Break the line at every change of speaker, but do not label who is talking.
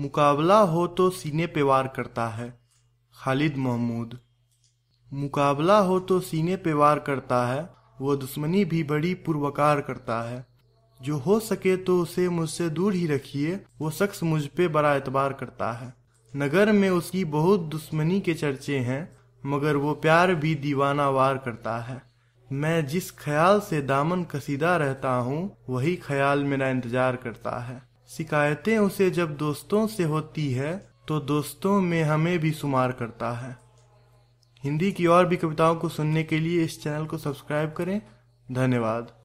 मुकाबला हो तो सीने पे वार करता है खालिद महमूद मुकाबला हो तो सीने पे वार करता है वो दुश्मनी भी बड़ी पुरवकार करता है जो हो सके तो उसे मुझसे दूर ही रखिए वो शख्स मुझ पे बड़ा एतबार करता है नगर में उसकी बहुत दुश्मनी के चर्चे हैं मगर वो प्यार भी दीवाना वार करता है मैं जिस ख्याल से दामन कसीदा रहता हूँ वही ख्याल मेरा इंतजार करता है शिकायतें उसे जब दोस्तों से होती है तो दोस्तों में हमें भी शुमार करता है हिंदी की और भी कविताओं को सुनने के लिए इस चैनल को सब्सक्राइब करें धन्यवाद